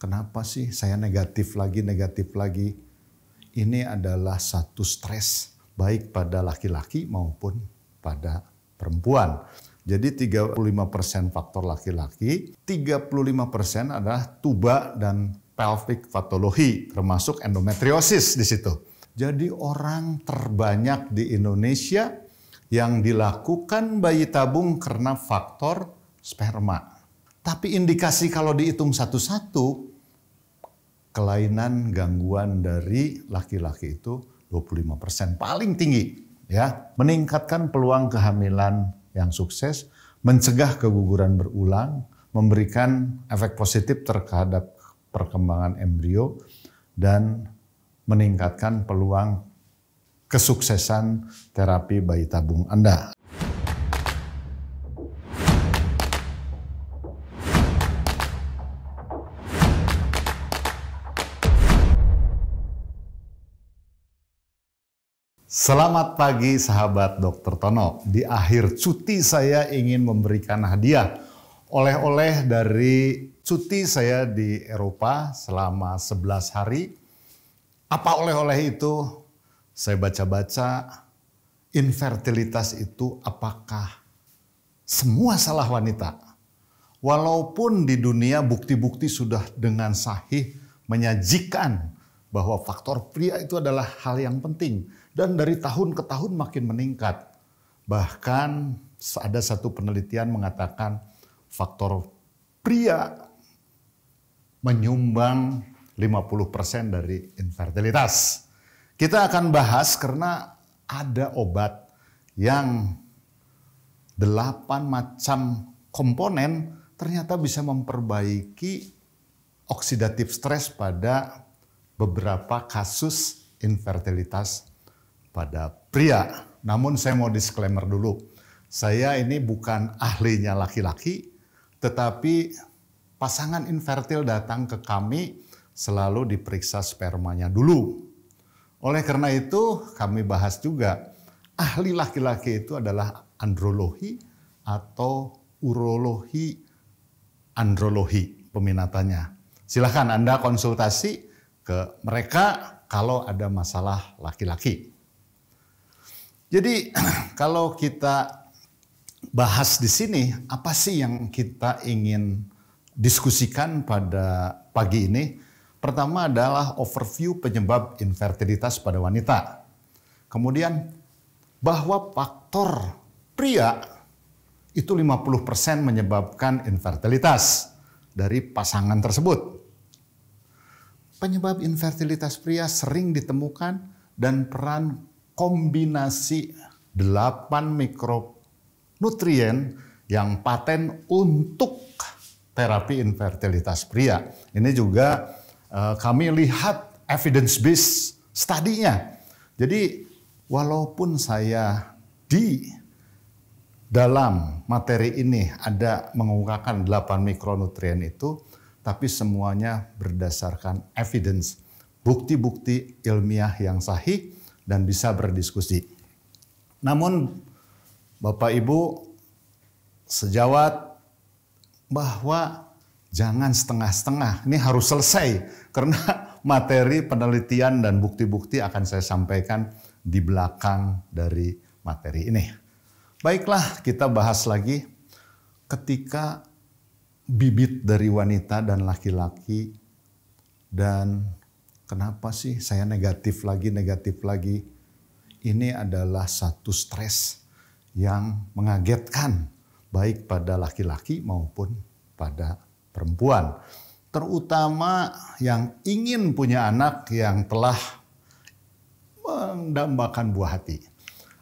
Kenapa sih saya negatif lagi, negatif lagi? Ini adalah satu stres baik pada laki-laki maupun pada perempuan. Jadi 35% faktor laki-laki, 35% adalah tuba dan pelvic patologi termasuk endometriosis di situ. Jadi orang terbanyak di Indonesia yang dilakukan bayi tabung karena faktor sperma. Tapi indikasi kalau dihitung satu-satu kelainan gangguan dari laki-laki itu 25% paling tinggi ya meningkatkan peluang kehamilan yang sukses mencegah keguguran berulang memberikan efek positif terhadap perkembangan embrio dan meningkatkan peluang kesuksesan terapi bayi tabung Anda Selamat pagi sahabat Dokter Tono. Di akhir cuti saya ingin memberikan hadiah oleh-oleh dari cuti saya di Eropa selama 11 hari. Apa oleh-oleh itu? Saya baca-baca infertilitas itu apakah semua salah wanita? Walaupun di dunia bukti-bukti sudah dengan sahih menyajikan bahwa faktor pria itu adalah hal yang penting dan dari tahun ke tahun makin meningkat. Bahkan ada satu penelitian mengatakan faktor pria menyumbang 50% dari infertilitas. Kita akan bahas karena ada obat yang delapan macam komponen ternyata bisa memperbaiki oksidatif stres pada beberapa kasus infertilitas pada pria. Namun saya mau disclaimer dulu. Saya ini bukan ahlinya laki-laki, tetapi pasangan infertil datang ke kami selalu diperiksa spermanya dulu. Oleh karena itu kami bahas juga ahli laki-laki itu adalah andrologi atau urologi andrologi peminatannya. Silahkan Anda konsultasi ke mereka kalau ada masalah laki-laki. Jadi kalau kita bahas di sini apa sih yang kita ingin diskusikan pada pagi ini? Pertama adalah overview penyebab infertilitas pada wanita. Kemudian bahwa faktor pria itu 50% menyebabkan infertilitas dari pasangan tersebut. Penyebab infertilitas pria sering ditemukan dan peran kombinasi 8 mikronutrien yang paten untuk terapi infertilitas pria. Ini juga uh, kami lihat evidence based studinya. Jadi walaupun saya di dalam materi ini ada mengungkapkan 8 mikronutrien itu, tapi semuanya berdasarkan evidence, bukti-bukti ilmiah yang sahih dan bisa berdiskusi. Namun Bapak Ibu sejawat bahwa jangan setengah-setengah. Ini harus selesai karena materi penelitian dan bukti-bukti akan saya sampaikan di belakang dari materi ini. Baiklah, kita bahas lagi ketika bibit dari wanita dan laki-laki dan Kenapa sih saya negatif lagi, negatif lagi? Ini adalah satu stres yang mengagetkan baik pada laki-laki maupun pada perempuan. Terutama yang ingin punya anak yang telah mendambakan buah hati.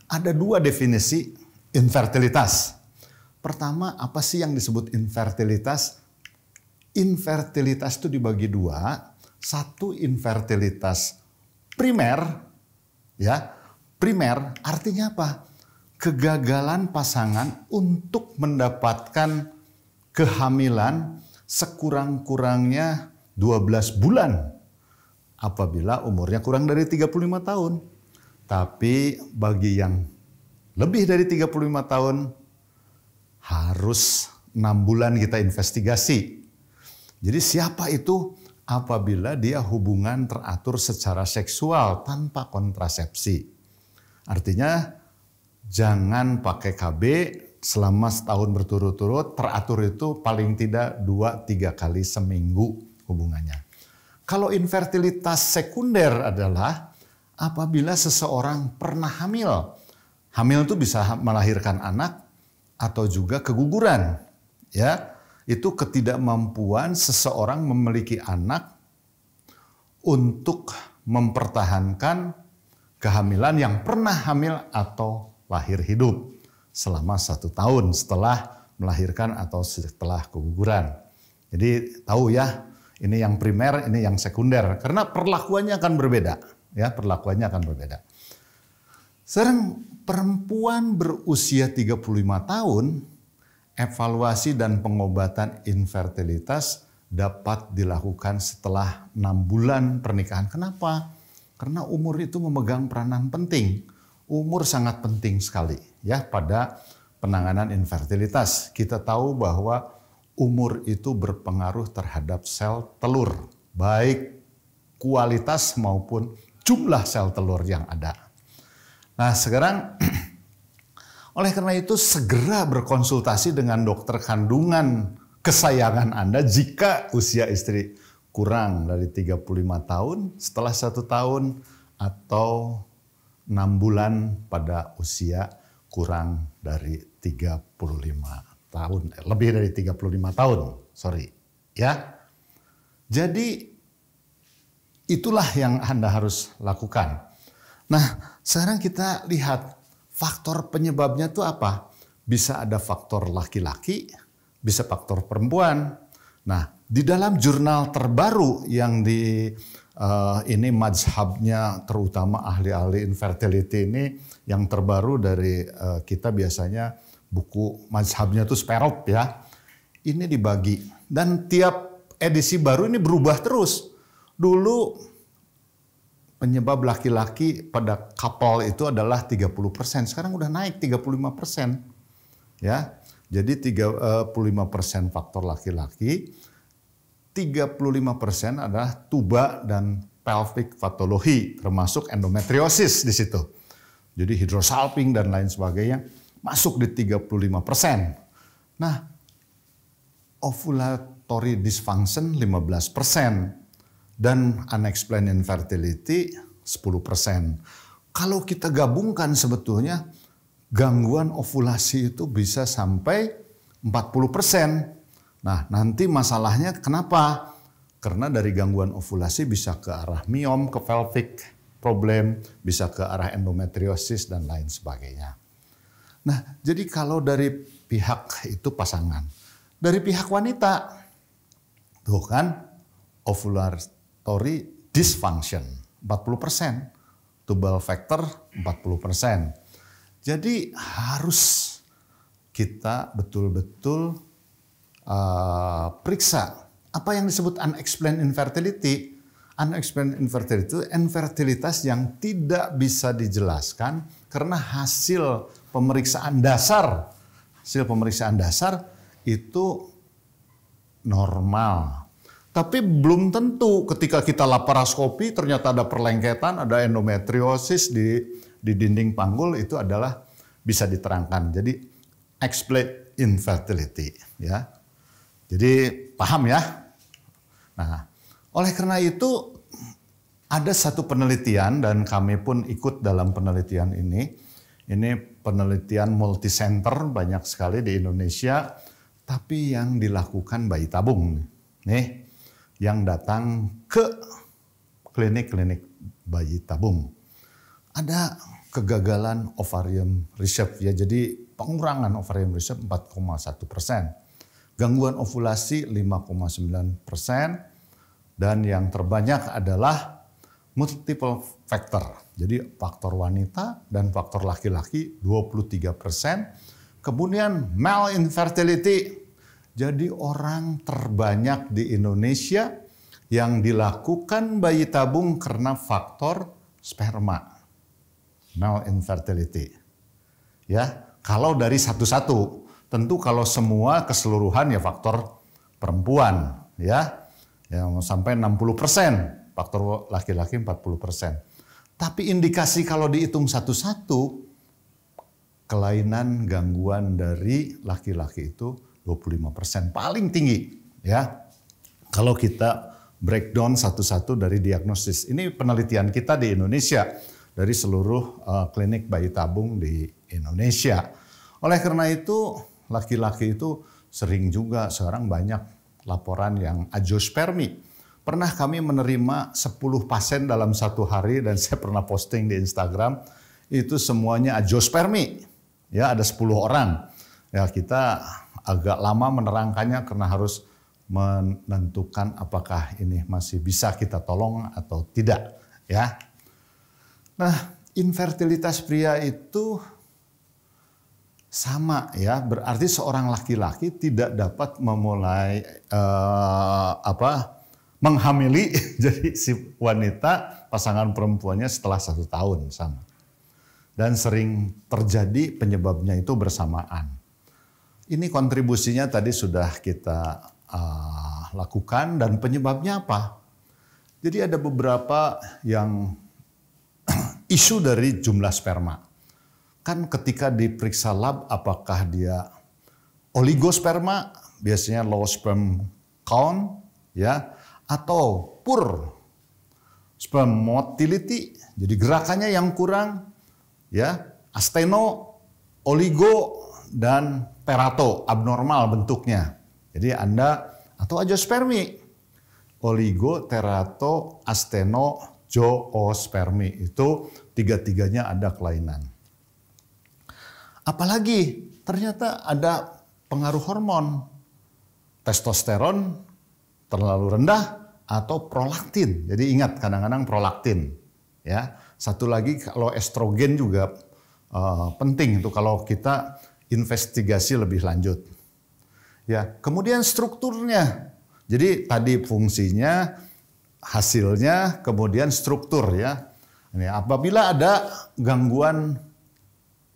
Ada dua definisi infertilitas. Pertama, apa sih yang disebut infertilitas? Infertilitas itu dibagi dua. Satu infertilitas primer ya. Primer artinya apa? Kegagalan pasangan untuk mendapatkan kehamilan sekurang-kurangnya 12 bulan apabila umurnya kurang dari 35 tahun. Tapi bagi yang lebih dari 35 tahun harus 6 bulan kita investigasi. Jadi siapa itu apabila dia hubungan teratur secara seksual tanpa kontrasepsi. Artinya jangan pakai KB selama setahun berturut-turut, teratur itu paling tidak 2-3 kali seminggu hubungannya. Kalau infertilitas sekunder adalah apabila seseorang pernah hamil. Hamil itu bisa melahirkan anak atau juga keguguran. Ya, itu ketidakmampuan seseorang memiliki anak untuk mempertahankan kehamilan yang pernah hamil atau lahir hidup selama satu tahun setelah melahirkan atau setelah keguguran. Jadi tahu ya, ini yang primer, ini yang sekunder karena perlakuannya akan berbeda, ya perlakuannya akan berbeda. Sering perempuan berusia 35 tahun evaluasi dan pengobatan infertilitas dapat dilakukan setelah enam bulan pernikahan. Kenapa? Karena umur itu memegang peranan penting. Umur sangat penting sekali ya pada penanganan infertilitas. Kita tahu bahwa umur itu berpengaruh terhadap sel telur, baik kualitas maupun jumlah sel telur yang ada. Nah, sekarang Oleh karena itu segera berkonsultasi dengan dokter kandungan kesayangan Anda jika usia istri kurang dari 35 tahun setelah satu tahun atau 6 bulan pada usia kurang dari 35 tahun, eh, lebih dari 35 tahun, sorry. Ya, jadi itulah yang Anda harus lakukan. Nah, sekarang kita lihat faktor penyebabnya itu apa? Bisa ada faktor laki-laki, bisa faktor perempuan. Nah, di dalam jurnal terbaru yang di uh, ini mazhabnya terutama ahli-ahli infertility ini yang terbaru dari uh, kita biasanya buku mazhabnya itu Sperop ya. Ini dibagi dan tiap edisi baru ini berubah terus. Dulu penyebab laki-laki pada kapal itu adalah 30 persen. Sekarang udah naik 35 persen. Ya, jadi 35 persen faktor laki-laki, 35 persen adalah tuba dan pelvic patologi, termasuk endometriosis di situ. Jadi hidrosalping dan lain sebagainya masuk di 35 persen. Nah, ovulatory dysfunction 15 persen dan unexplained infertility 10%. Kalau kita gabungkan sebetulnya gangguan ovulasi itu bisa sampai 40%. Nah, nanti masalahnya kenapa? Karena dari gangguan ovulasi bisa ke arah miom, ke pelvic problem, bisa ke arah endometriosis dan lain sebagainya. Nah, jadi kalau dari pihak itu pasangan, dari pihak wanita tuh kan ovular respiratory dysfunction 40%, tubal factor 40%. Jadi harus kita betul-betul uh, periksa apa yang disebut unexplained infertility. Unexplained infertility itu infertilitas yang tidak bisa dijelaskan karena hasil pemeriksaan dasar hasil pemeriksaan dasar itu normal tapi belum tentu ketika kita laparoskopi ternyata ada perlengketan, ada endometriosis di di dinding panggul itu adalah bisa diterangkan. Jadi exploit infertility ya. Jadi paham ya? Nah, oleh karena itu ada satu penelitian dan kami pun ikut dalam penelitian ini. Ini penelitian multicenter banyak sekali di Indonesia tapi yang dilakukan bayi tabung nih yang datang ke klinik-klinik bayi tabung. Ada kegagalan ovarium reserve ya. Jadi pengurangan ovarium reserve 4,1 persen. Gangguan ovulasi 5,9 persen. Dan yang terbanyak adalah multiple factor. Jadi faktor wanita dan faktor laki-laki 23 persen. Kemudian male infertility jadi orang terbanyak di Indonesia yang dilakukan bayi tabung karena faktor sperma. Now infertility. Ya, kalau dari satu-satu, tentu kalau semua keseluruhan ya faktor perempuan, ya. yang sampai 60%, faktor laki-laki 40%. Tapi indikasi kalau dihitung satu-satu kelainan gangguan dari laki-laki itu 25%, paling tinggi ya. Kalau kita breakdown satu-satu dari diagnosis. Ini penelitian kita di Indonesia dari seluruh uh, klinik bayi tabung di Indonesia. Oleh karena itu, laki-laki itu sering juga sekarang banyak laporan yang ajospermi. Pernah kami menerima 10 pasien dalam satu hari dan saya pernah posting di Instagram itu semuanya ajospermi. Ya, ada 10 orang. Ya, kita agak lama menerangkannya karena harus menentukan apakah ini masih bisa kita tolong atau tidak ya. Nah, infertilitas pria itu sama ya, berarti seorang laki-laki tidak dapat memulai uh, apa menghamili jadi si wanita pasangan perempuannya setelah satu tahun sama. Dan sering terjadi penyebabnya itu bersamaan. Ini kontribusinya tadi sudah kita uh, lakukan dan penyebabnya apa? Jadi ada beberapa yang isu dari jumlah sperma. Kan ketika diperiksa lab apakah dia oligosperma, biasanya low sperm count ya, atau pur sperm motility, jadi gerakannya yang kurang ya, asteno, oligo dan terato, abnormal bentuknya. Jadi Anda atau oligo, terato, asteno, joospermi itu tiga-tiganya ada kelainan. Apalagi ternyata ada pengaruh hormon, testosteron terlalu rendah atau prolaktin. Jadi ingat kadang-kadang prolaktin, ya. Satu lagi kalau estrogen juga uh, penting itu kalau kita investigasi lebih lanjut. Ya, kemudian strukturnya. Jadi tadi fungsinya, hasilnya, kemudian struktur ya. Ini apabila ada gangguan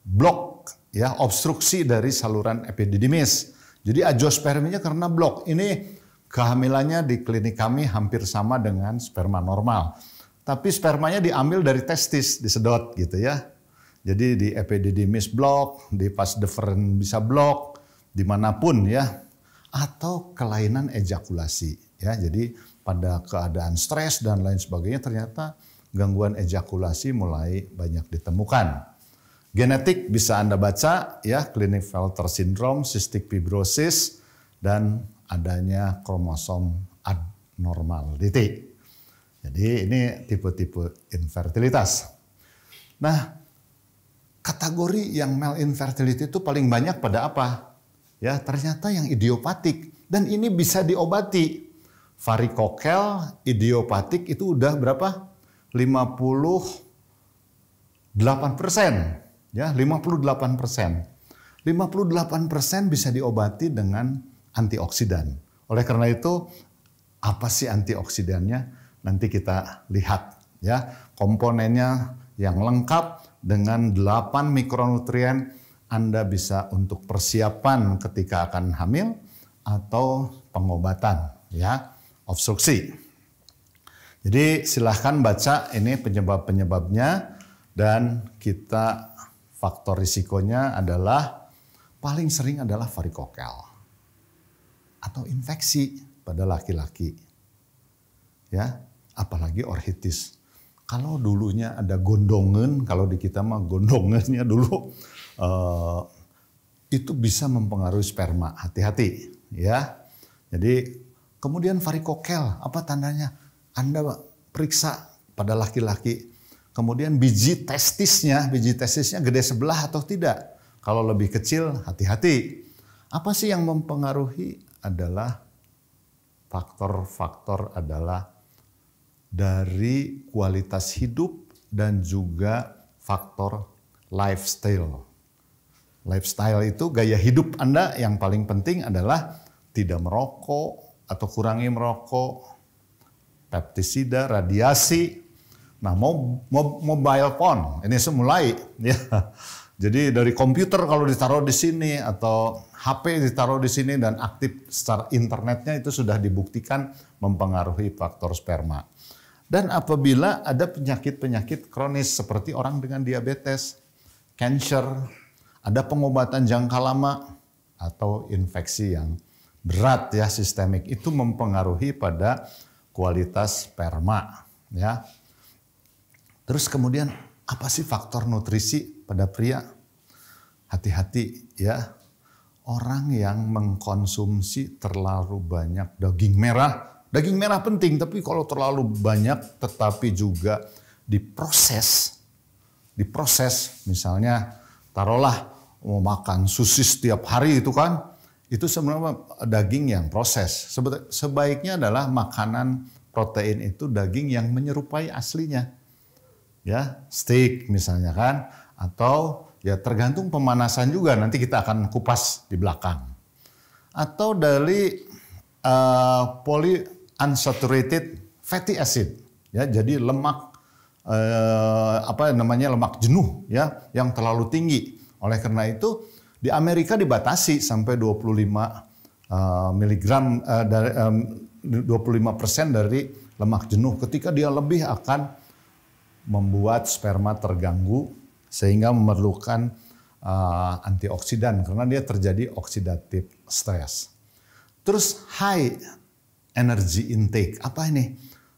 blok ya obstruksi dari saluran epididymis. Jadi azoosperminya karena blok. Ini kehamilannya di klinik kami hampir sama dengan sperma normal. Tapi spermanya diambil dari testis, disedot gitu ya. Jadi di EPDD miss block, di pas deferen bisa block, dimanapun ya. Atau kelainan ejakulasi ya. Jadi pada keadaan stres dan lain sebagainya ternyata gangguan ejakulasi mulai banyak ditemukan. Genetik bisa Anda baca ya, klinik Felter syndrome, cystic fibrosis dan adanya kromosom abnormality. Jadi ini tipe-tipe infertilitas. Nah, kategori yang male infertility itu paling banyak pada apa? Ya, ternyata yang idiopatik dan ini bisa diobati. Varikokel idiopatik itu udah berapa? 58 persen. Ya, 58 persen. 58 persen bisa diobati dengan antioksidan. Oleh karena itu, apa sih antioksidannya? Nanti kita lihat ya komponennya yang lengkap dengan 8 mikronutrien Anda bisa untuk persiapan ketika akan hamil atau pengobatan ya obstruksi. Jadi silahkan baca ini penyebab-penyebabnya dan kita faktor risikonya adalah paling sering adalah varikokel atau infeksi pada laki-laki. Ya, apalagi orhitis kalau dulunya ada gondongan, kalau di kita mah gondongannya dulu uh, itu bisa mempengaruhi sperma. Hati-hati ya. Jadi kemudian varikokel, apa tandanya? Anda periksa pada laki-laki. Kemudian biji testisnya, biji testisnya gede sebelah atau tidak. Kalau lebih kecil, hati-hati. Apa sih yang mempengaruhi adalah faktor-faktor adalah dari kualitas hidup dan juga faktor lifestyle. Lifestyle itu gaya hidup Anda yang paling penting adalah tidak merokok atau kurangi merokok, pestisida, radiasi. Nah, mob, mob, mobile phone ini semulai ya. Jadi dari komputer kalau ditaruh di sini atau HP ditaruh di sini dan aktif secara internetnya itu sudah dibuktikan mempengaruhi faktor sperma. Dan apabila ada penyakit-penyakit kronis seperti orang dengan diabetes, cancer, ada pengobatan jangka lama atau infeksi yang berat ya sistemik itu mempengaruhi pada kualitas sperma ya. Terus kemudian apa sih faktor nutrisi pada pria? Hati-hati ya. Orang yang mengkonsumsi terlalu banyak daging merah Daging merah penting, tapi kalau terlalu banyak tetapi juga diproses, diproses misalnya taruhlah mau makan sosis setiap hari itu kan, itu sebenarnya daging yang proses. Sebaiknya adalah makanan protein itu daging yang menyerupai aslinya. Ya, steak misalnya kan atau ya tergantung pemanasan juga nanti kita akan kupas di belakang. Atau dari uh, poli unsaturated fatty acid ya jadi lemak eh, apa namanya lemak jenuh ya yang terlalu tinggi. Oleh karena itu di Amerika dibatasi sampai 25 uh, eh, miligram uh, dari um, 25 persen dari lemak jenuh. Ketika dia lebih akan membuat sperma terganggu sehingga memerlukan uh, antioksidan karena dia terjadi oksidatif stres. Terus high energy intake. Apa ini?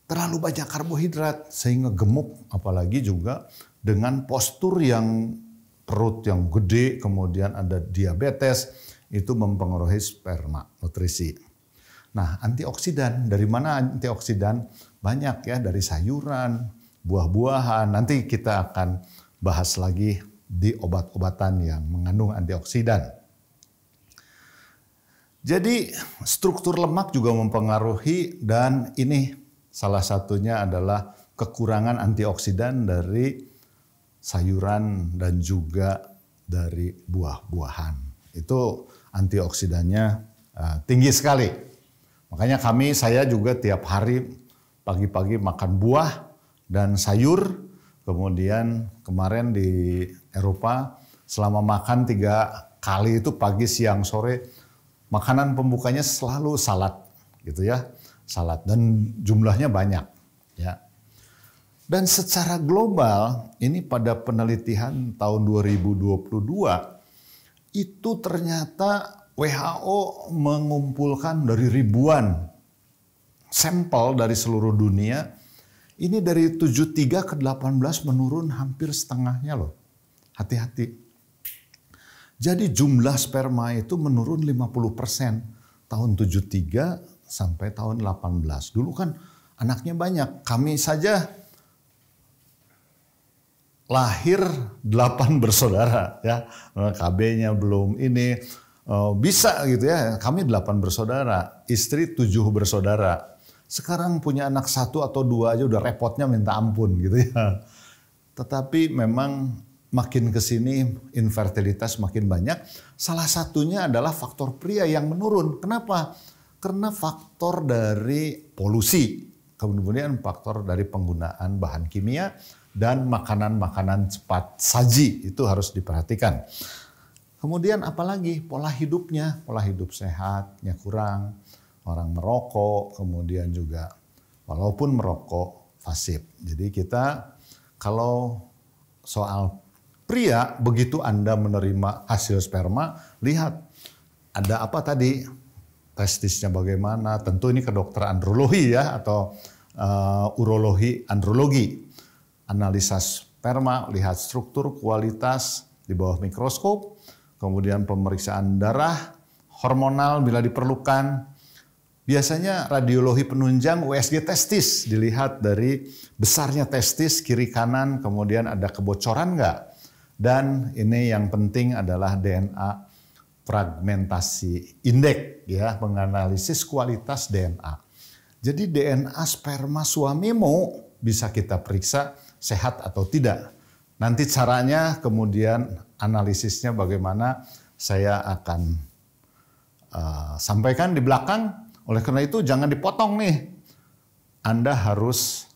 Terlalu banyak karbohidrat sehingga gemuk apalagi juga dengan postur yang perut yang gede, kemudian ada diabetes, itu mempengaruhi sperma, nutrisi. Nah, antioksidan dari mana antioksidan? Banyak ya dari sayuran, buah-buahan. Nanti kita akan bahas lagi di obat-obatan yang mengandung antioksidan. Jadi struktur lemak juga mempengaruhi dan ini salah satunya adalah kekurangan antioksidan dari sayuran dan juga dari buah-buahan. Itu antioksidannya eh, tinggi sekali. Makanya kami saya juga tiap hari pagi-pagi makan buah dan sayur. Kemudian kemarin di Eropa selama makan tiga kali itu pagi, siang, sore makanan pembukanya selalu salad gitu ya salad dan jumlahnya banyak ya dan secara global ini pada penelitian tahun 2022 itu ternyata WHO mengumpulkan dari ribuan sampel dari seluruh dunia ini dari 73 ke 18 menurun hampir setengahnya loh. Hati-hati. Jadi jumlah sperma itu menurun 50% tahun 73 sampai tahun 18. Dulu kan anaknya banyak. Kami saja lahir 8 bersaudara ya. Eh, KB-nya belum ini eh, bisa gitu ya. Kami 8 bersaudara, istri 7 bersaudara. Sekarang punya anak satu atau dua aja udah repotnya minta ampun gitu ya. Tetapi memang makin ke sini infertilitas makin banyak. Salah satunya adalah faktor pria yang menurun. Kenapa? Karena faktor dari polusi, kemudian faktor dari penggunaan bahan kimia dan makanan-makanan cepat saji itu harus diperhatikan. Kemudian apalagi pola hidupnya, pola hidup sehatnya kurang, orang merokok, kemudian juga walaupun merokok fasib. Jadi kita kalau soal Pria, begitu Anda menerima hasil sperma, lihat ada apa tadi? Testisnya bagaimana? Tentu ini ke dokter andrologi ya atau uh, urologi andrologi. Analisa sperma, lihat struktur, kualitas di bawah mikroskop, kemudian pemeriksaan darah, hormonal bila diperlukan, Biasanya radiologi penunjang USG testis dilihat dari besarnya testis kiri kanan, kemudian ada kebocoran nggak, dan ini yang penting adalah DNA fragmentasi indeks ya, menganalisis kualitas DNA. Jadi DNA sperma suamimu bisa kita periksa sehat atau tidak. Nanti caranya kemudian analisisnya bagaimana saya akan uh, sampaikan di belakang. Oleh karena itu jangan dipotong nih. Anda harus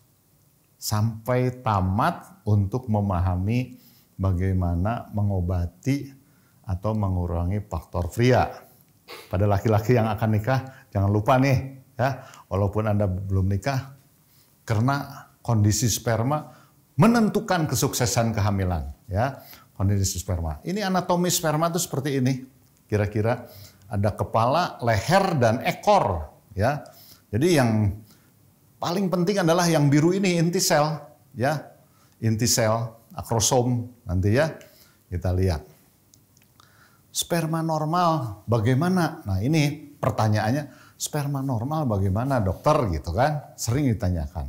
sampai tamat untuk memahami bagaimana mengobati atau mengurangi faktor pria. Pada laki-laki yang akan nikah, jangan lupa nih ya, walaupun Anda belum nikah karena kondisi sperma menentukan kesuksesan kehamilan ya. Kondisi sperma. Ini anatomi sperma itu seperti ini. Kira-kira ada kepala, leher dan ekor ya. Jadi yang paling penting adalah yang biru ini inti sel ya. Inti sel akrosom nanti ya kita lihat. Sperma normal bagaimana? Nah ini pertanyaannya sperma normal bagaimana dokter gitu kan sering ditanyakan.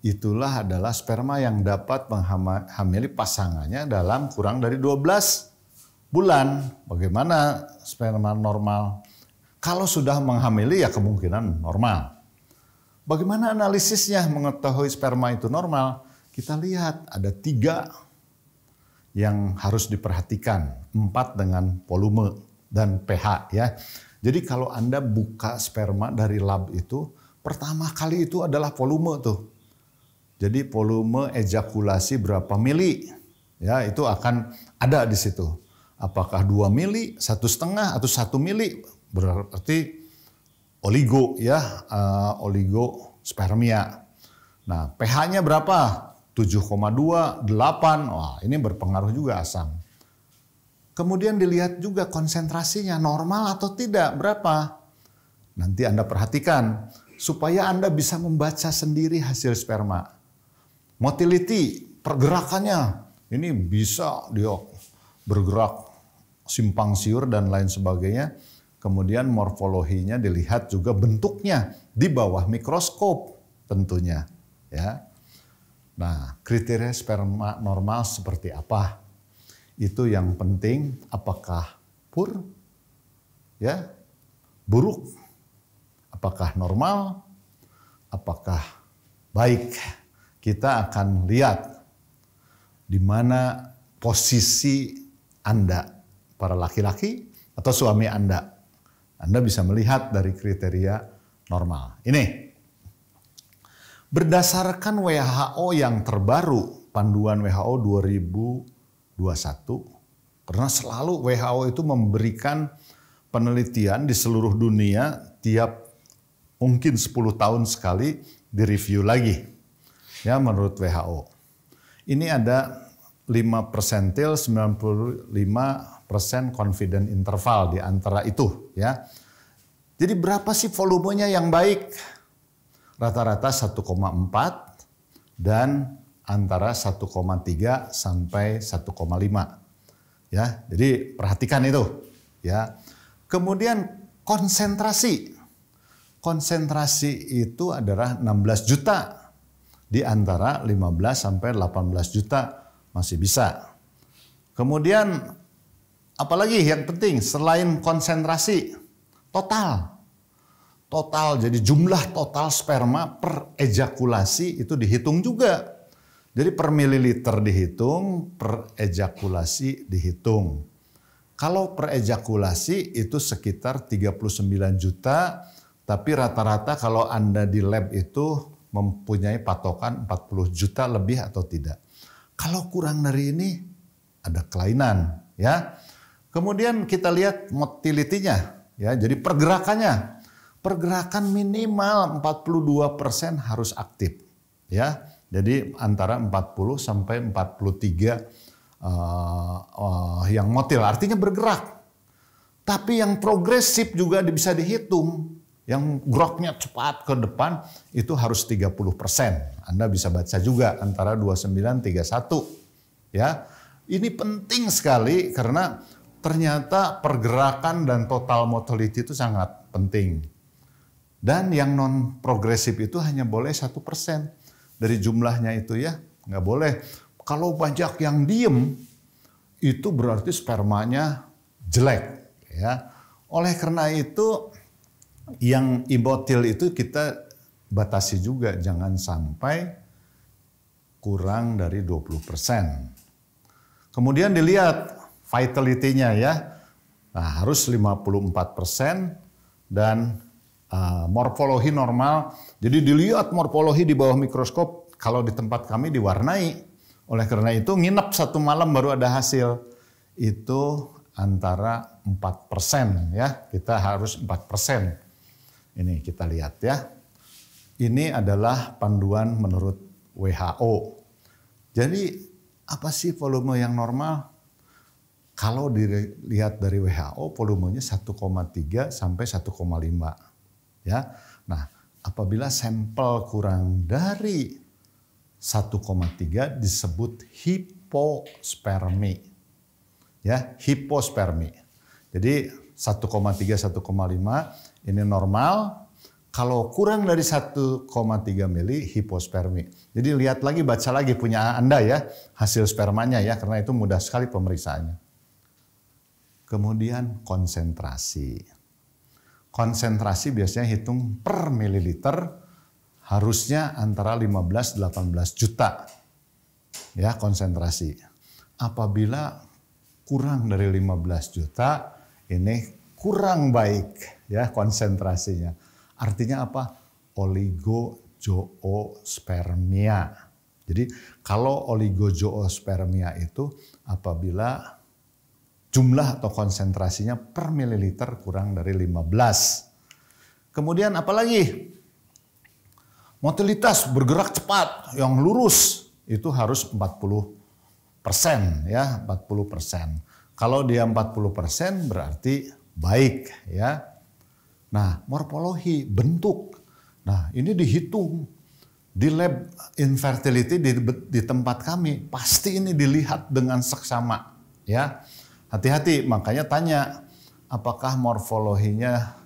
Itulah adalah sperma yang dapat menghamili pasangannya dalam kurang dari 12 bulan. Bagaimana sperma normal? Kalau sudah menghamili ya kemungkinan normal. Bagaimana analisisnya mengetahui sperma itu normal? Kita lihat ada tiga yang harus diperhatikan. Empat dengan volume dan pH ya. Jadi kalau Anda buka sperma dari lab itu, pertama kali itu adalah volume tuh. Jadi volume ejakulasi berapa mili ya itu akan ada di situ. Apakah dua mili, satu setengah atau satu mili berarti oligo ya uh, oligo spermia. Nah pH-nya berapa? 7,2, 8. Wah, ini berpengaruh juga asam. Kemudian dilihat juga konsentrasinya normal atau tidak, berapa. Nanti Anda perhatikan supaya Anda bisa membaca sendiri hasil sperma. Motility, pergerakannya ini bisa dia bergerak simpang siur dan lain sebagainya. Kemudian morfologinya dilihat juga bentuknya di bawah mikroskop tentunya, ya. Nah, kriteria sperma normal seperti apa? Itu yang penting apakah pur ya buruk apakah normal apakah baik kita akan lihat di mana posisi Anda para laki-laki atau suami Anda Anda bisa melihat dari kriteria normal ini Berdasarkan WHO yang terbaru, panduan WHO 2021, karena selalu WHO itu memberikan penelitian di seluruh dunia tiap mungkin 10 tahun sekali direview lagi. Ya menurut WHO. Ini ada 5 persentil 95 persen confident interval di antara itu ya. Jadi berapa sih volumenya yang baik? rata-rata 1,4 dan antara 1,3 sampai 1,5. Ya, jadi perhatikan itu, ya. Kemudian konsentrasi. Konsentrasi itu adalah 16 juta di antara 15 sampai 18 juta masih bisa. Kemudian apalagi yang penting selain konsentrasi total total jadi jumlah total sperma per ejakulasi itu dihitung juga. Jadi per mililiter dihitung, per ejakulasi dihitung. Kalau per ejakulasi itu sekitar 39 juta, tapi rata-rata kalau Anda di lab itu mempunyai patokan 40 juta lebih atau tidak. Kalau kurang dari ini ada kelainan, ya. Kemudian kita lihat motilitinya, ya. Jadi pergerakannya pergerakan minimal 42% harus aktif ya. Jadi antara 40 sampai 43 uh, uh, yang motil artinya bergerak. Tapi yang progresif juga bisa dihitung. Yang groknya cepat ke depan itu harus 30%. Anda bisa baca juga antara 29 31 ya. Ini penting sekali karena ternyata pergerakan dan total motility itu sangat penting. Dan yang non progresif itu hanya boleh satu persen dari jumlahnya itu ya, nggak boleh. Kalau banyak yang diem, itu berarti spermanya jelek. Ya. Oleh karena itu, yang ibotil itu kita batasi juga, jangan sampai kurang dari 20 persen. Kemudian dilihat vitality-nya ya, nah, harus 54 persen dan Ah, morfologi normal. Jadi dilihat morfologi di bawah mikroskop. Kalau di tempat kami diwarnai. Oleh karena itu nginep satu malam baru ada hasil. Itu antara 4% ya. Kita harus 4%. Ini kita lihat ya. Ini adalah panduan menurut WHO. Jadi apa sih volume yang normal? Kalau dilihat dari WHO, volumenya 1,3 sampai lima ya. Nah, apabila sampel kurang dari 1,3 disebut hipospermi. Ya, hipospermi. Jadi 1,3 1,5 ini normal. Kalau kurang dari 1,3 mili hipospermi. Jadi lihat lagi baca lagi punya Anda ya hasil spermanya ya karena itu mudah sekali pemeriksaannya. Kemudian konsentrasi konsentrasi biasanya hitung per mililiter harusnya antara 15-18 juta ya konsentrasi. Apabila kurang dari 15 juta ini kurang baik ya konsentrasinya. Artinya apa? Oligozoospermia. Jadi kalau oligozoospermia itu apabila jumlah atau konsentrasinya per mililiter kurang dari 15. Kemudian apalagi? Motilitas bergerak cepat yang lurus itu harus 40 persen ya 40 persen. Kalau dia 40 persen berarti baik ya. Nah morfologi bentuk. Nah ini dihitung di lab infertility di, di tempat kami pasti ini dilihat dengan seksama ya Hati-hati, makanya tanya apakah morfologinya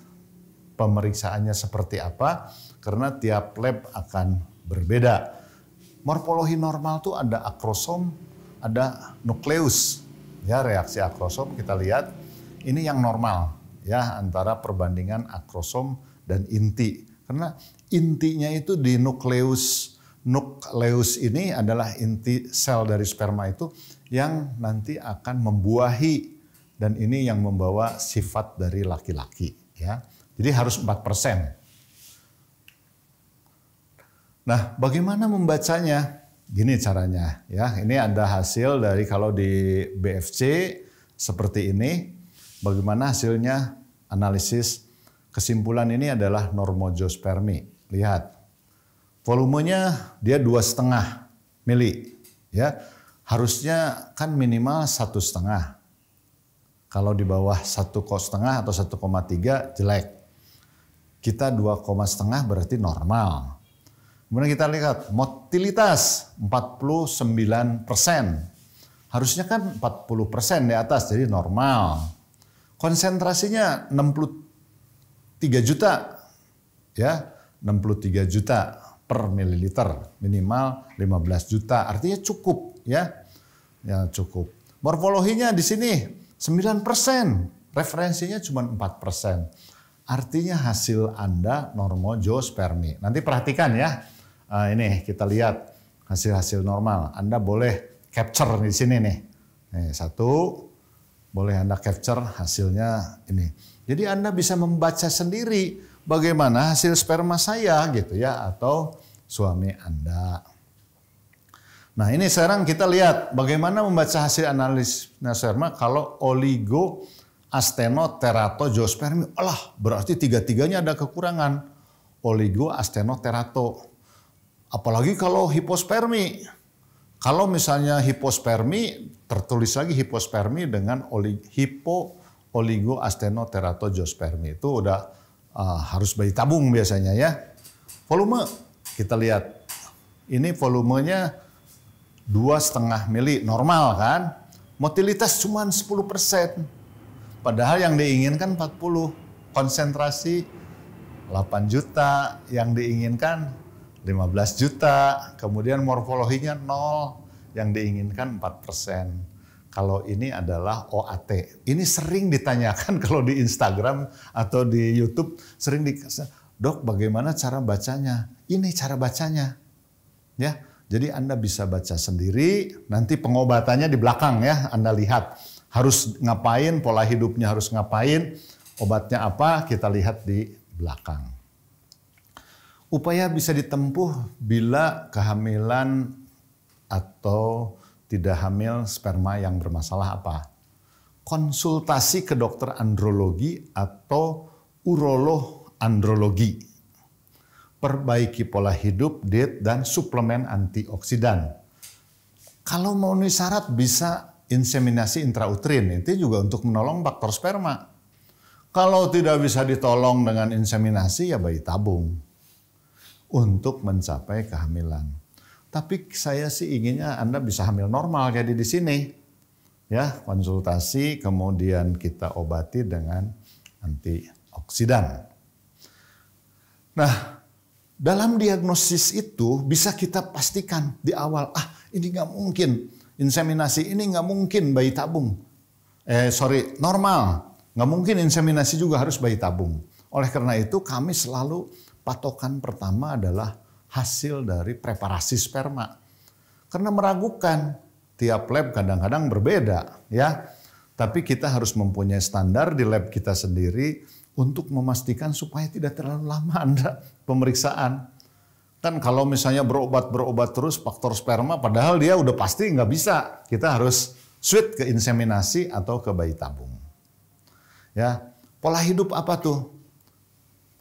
pemeriksaannya seperti apa karena tiap lab akan berbeda. Morfologi normal tuh ada akrosom, ada nukleus. Ya, reaksi akrosom kita lihat ini yang normal ya antara perbandingan akrosom dan inti. Karena intinya itu di nukleus. Nukleus ini adalah inti sel dari sperma itu yang nanti akan membuahi dan ini yang membawa sifat dari laki-laki ya. Jadi harus 4%. Nah, bagaimana membacanya? Gini caranya ya. Ini ada hasil dari kalau di BFC seperti ini bagaimana hasilnya analisis kesimpulan ini adalah normojospermi. Lihat volumenya dia dua setengah mili ya harusnya kan minimal satu setengah. Kalau di bawah satu setengah atau satu koma tiga jelek. Kita dua koma setengah berarti normal. Kemudian kita lihat motilitas 49 persen. Harusnya kan 40 persen di atas jadi normal. Konsentrasinya 63 juta ya 63 juta per mililiter minimal 15 juta artinya cukup ya ya cukup. Morfologinya di sini 9%, referensinya cuma 4%. Artinya hasil Anda normal geospermi. Nanti perhatikan ya. Eh, ini kita lihat hasil-hasil normal. Anda boleh capture di sini nih. Nih, satu boleh Anda capture hasilnya ini. Jadi Anda bisa membaca sendiri bagaimana hasil sperma saya gitu ya atau suami Anda. Nah ini sekarang kita lihat bagaimana membaca hasil analis Naserma kalau oligo asteno terato geospermi. Alah berarti tiga-tiganya ada kekurangan. Oligo asteno terato. Apalagi kalau hipospermi. Kalau misalnya hipospermi tertulis lagi hipospermi dengan oli, hipo oligo asteno terato geospermi. Itu udah uh, harus bayi tabung biasanya ya. Volume kita lihat. Ini volumenya dua setengah mili normal kan motilitas cuma 10 persen padahal yang diinginkan 40 konsentrasi 8 juta yang diinginkan 15 juta kemudian morfologinya nol yang diinginkan 4 persen kalau ini adalah OAT ini sering ditanyakan kalau di Instagram atau di YouTube sering dikasih, dok bagaimana cara bacanya ini cara bacanya ya jadi Anda bisa baca sendiri, nanti pengobatannya di belakang ya, Anda lihat harus ngapain, pola hidupnya harus ngapain, obatnya apa, kita lihat di belakang. Upaya bisa ditempuh bila kehamilan atau tidak hamil sperma yang bermasalah apa? Konsultasi ke dokter andrologi atau urolog andrologi perbaiki pola hidup, diet, dan suplemen antioksidan. Kalau mau memenuhi syarat bisa inseminasi intrauterin, itu juga untuk menolong faktor sperma. Kalau tidak bisa ditolong dengan inseminasi, ya bayi tabung untuk mencapai kehamilan. Tapi saya sih inginnya Anda bisa hamil normal kayak di sini. Ya, konsultasi kemudian kita obati dengan antioksidan. Nah, dalam diagnosis itu bisa kita pastikan di awal, ah ini nggak mungkin inseminasi, ini nggak mungkin bayi tabung. Eh sorry, normal. Nggak mungkin inseminasi juga harus bayi tabung. Oleh karena itu kami selalu patokan pertama adalah hasil dari preparasi sperma. Karena meragukan, tiap lab kadang-kadang berbeda ya. Tapi kita harus mempunyai standar di lab kita sendiri untuk memastikan supaya tidak terlalu lama Anda pemeriksaan. Kan kalau misalnya berobat-berobat terus faktor sperma padahal dia udah pasti nggak bisa. Kita harus switch ke inseminasi atau ke bayi tabung. Ya, pola hidup apa tuh?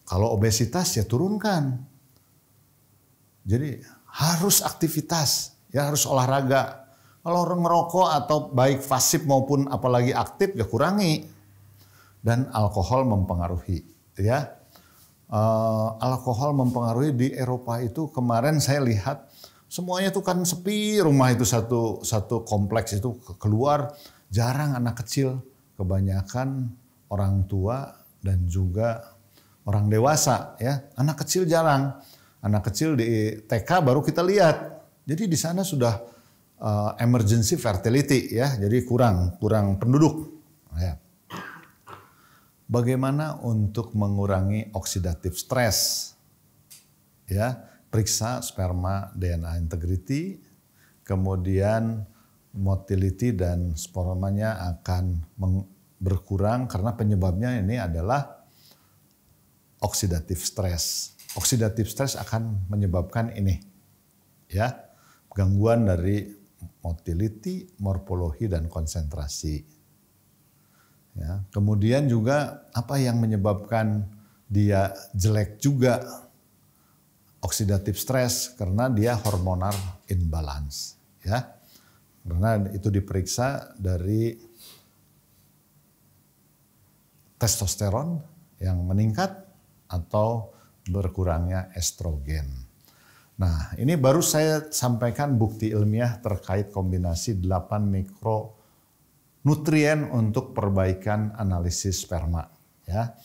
Kalau obesitas ya turunkan. Jadi harus aktivitas, ya harus olahraga. Kalau orang ngerokok atau baik pasif maupun apalagi aktif ya kurangi dan alkohol mempengaruhi gitu ya uh, alkohol mempengaruhi di Eropa itu kemarin saya lihat semuanya itu kan sepi rumah itu satu satu kompleks itu keluar jarang anak kecil kebanyakan orang tua dan juga orang dewasa ya anak kecil jarang anak kecil di TK baru kita lihat jadi di sana sudah uh, emergency fertility ya jadi kurang kurang penduduk ya. Bagaimana untuk mengurangi oksidatif stres? Ya, periksa sperma DNA integrity, kemudian motility dan spermanya akan berkurang karena penyebabnya ini adalah oksidatif stres. Oksidatif stres akan menyebabkan ini, ya, gangguan dari motility, morfologi dan konsentrasi. Ya, kemudian juga apa yang menyebabkan dia jelek juga oksidatif stres karena dia hormonal imbalance ya. Karena itu diperiksa dari testosteron yang meningkat atau berkurangnya estrogen. Nah, ini baru saya sampaikan bukti ilmiah terkait kombinasi 8 mikro nutrien untuk perbaikan analisis sperma. Ya,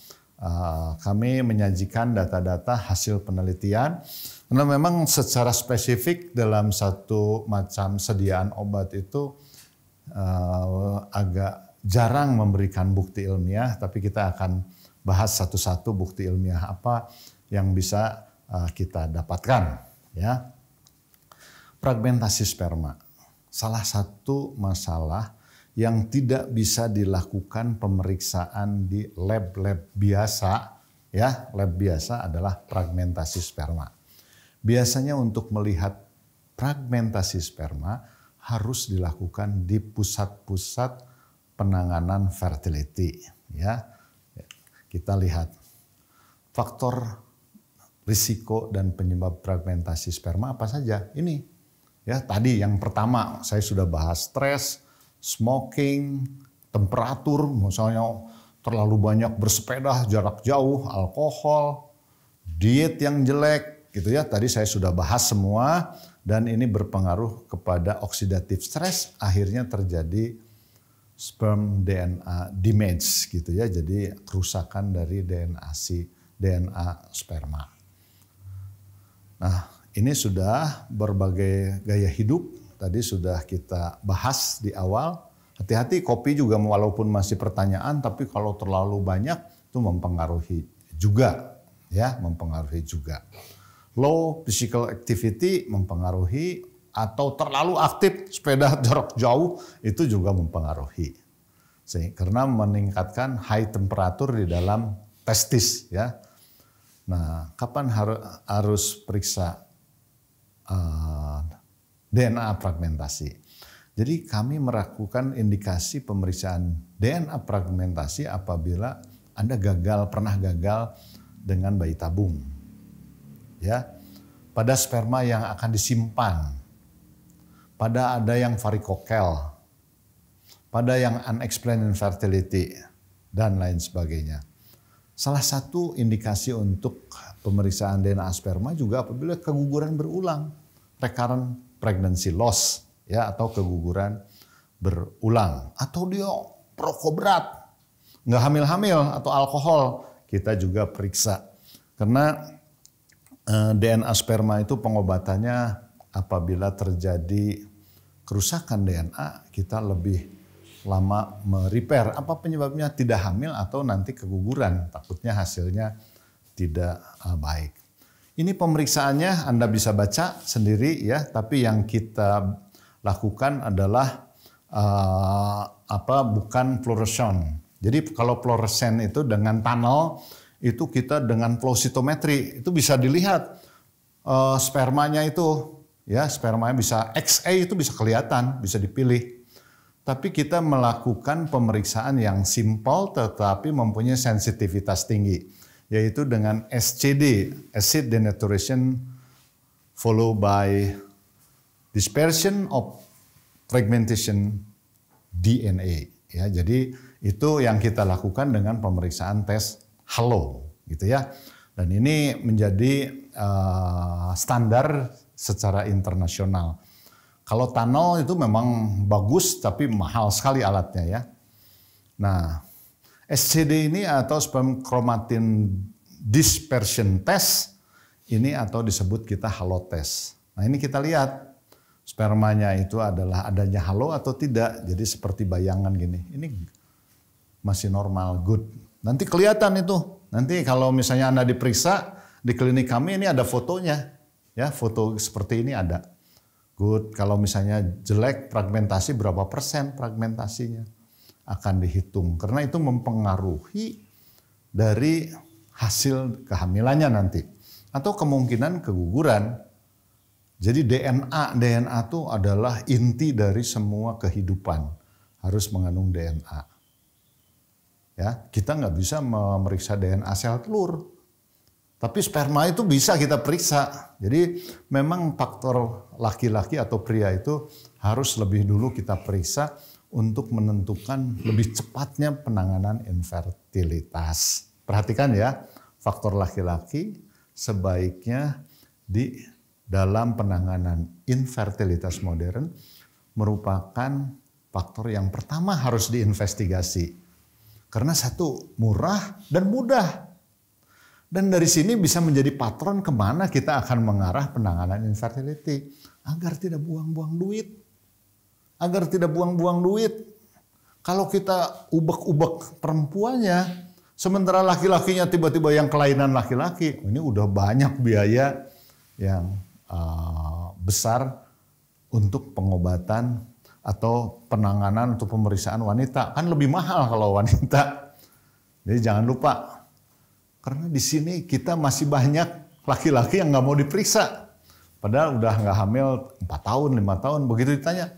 ah, kami menyajikan data-data hasil penelitian. Karena memang secara spesifik dalam satu macam sediaan obat itu ah, agak jarang memberikan bukti ilmiah, tapi kita akan bahas satu-satu bukti ilmiah apa yang bisa ah, kita dapatkan. Ya, fragmentasi sperma salah satu masalah yang tidak bisa dilakukan pemeriksaan di lab-lab biasa ya lab biasa adalah fragmentasi sperma biasanya untuk melihat fragmentasi sperma harus dilakukan di pusat-pusat penanganan fertility ya kita lihat faktor risiko dan penyebab fragmentasi sperma apa saja ini ya tadi yang pertama saya sudah bahas stres smoking, temperatur, misalnya terlalu banyak bersepeda jarak jauh, alkohol, diet yang jelek, gitu ya. Tadi saya sudah bahas semua dan ini berpengaruh kepada oksidatif stres, akhirnya terjadi sperm DNA damage gitu ya. Jadi kerusakan dari DNA si DNA sperma. Nah, ini sudah berbagai gaya hidup tadi sudah kita bahas di awal. Hati-hati kopi juga walaupun masih pertanyaan tapi kalau terlalu banyak itu mempengaruhi juga ya, mempengaruhi juga. Low physical activity mempengaruhi atau terlalu aktif sepeda jarak jauh itu juga mempengaruhi. Karena meningkatkan high temperature di dalam testis ya. Nah, kapan harus periksa uh, DNA fragmentasi. Jadi kami merakukan indikasi pemeriksaan DNA fragmentasi apabila Anda gagal pernah gagal dengan bayi tabung. Ya. Pada sperma yang akan disimpan. Pada ada yang varikokel. Pada yang unexplained infertility dan lain sebagainya. Salah satu indikasi untuk pemeriksaan DNA sperma juga apabila keguguran berulang, recurrent pregnancy loss ya atau keguguran berulang atau dia perokok berat nggak hamil-hamil atau alkohol kita juga periksa karena eh, DNA sperma itu pengobatannya apabila terjadi kerusakan DNA kita lebih lama merepair apa penyebabnya tidak hamil atau nanti keguguran takutnya hasilnya tidak eh, baik ini pemeriksaannya Anda bisa baca sendiri ya, tapi yang kita lakukan adalah uh, apa bukan fluoresen. Jadi kalau fluoresen itu dengan tunnel itu kita dengan flow sitometri itu bisa dilihat uh, spermanya itu ya spermanya bisa XA itu bisa kelihatan, bisa dipilih. Tapi kita melakukan pemeriksaan yang simpel tetapi mempunyai sensitivitas tinggi yaitu dengan SCD, acid denaturation followed by dispersion of fragmentation DNA. Ya, jadi itu yang kita lakukan dengan pemeriksaan tes HALO, gitu ya. Dan ini menjadi uh, standar secara internasional. Kalau tunnel itu memang bagus tapi mahal sekali alatnya ya. Nah, SCD ini atau sperm chromatin dispersion test ini atau disebut kita halo test. Nah ini kita lihat spermanya itu adalah adanya halo atau tidak. Jadi seperti bayangan gini. Ini masih normal, good. Nanti kelihatan itu. Nanti kalau misalnya Anda diperiksa di klinik kami ini ada fotonya. Ya, foto seperti ini ada. Good. Kalau misalnya jelek fragmentasi berapa persen fragmentasinya? akan dihitung karena itu mempengaruhi dari hasil kehamilannya nanti atau kemungkinan keguguran. Jadi DNA DNA itu adalah inti dari semua kehidupan harus mengandung DNA. Ya, kita nggak bisa memeriksa DNA sel telur, tapi sperma itu bisa kita periksa. Jadi memang faktor laki-laki atau pria itu harus lebih dulu kita periksa untuk menentukan lebih cepatnya penanganan infertilitas. Perhatikan ya, faktor laki-laki sebaiknya di dalam penanganan infertilitas modern merupakan faktor yang pertama harus diinvestigasi. Karena satu, murah dan mudah. Dan dari sini bisa menjadi patron kemana kita akan mengarah penanganan infertility. Agar tidak buang-buang duit agar tidak buang-buang duit. Kalau kita ubek-ubek perempuannya, sementara laki-lakinya tiba-tiba yang kelainan laki-laki, oh, ini udah banyak biaya yang uh, besar untuk pengobatan atau penanganan untuk pemeriksaan wanita kan lebih mahal kalau wanita. Jadi jangan lupa karena di sini kita masih banyak laki-laki yang nggak mau diperiksa. Padahal udah nggak hamil 4 tahun, 5 tahun. Begitu ditanya,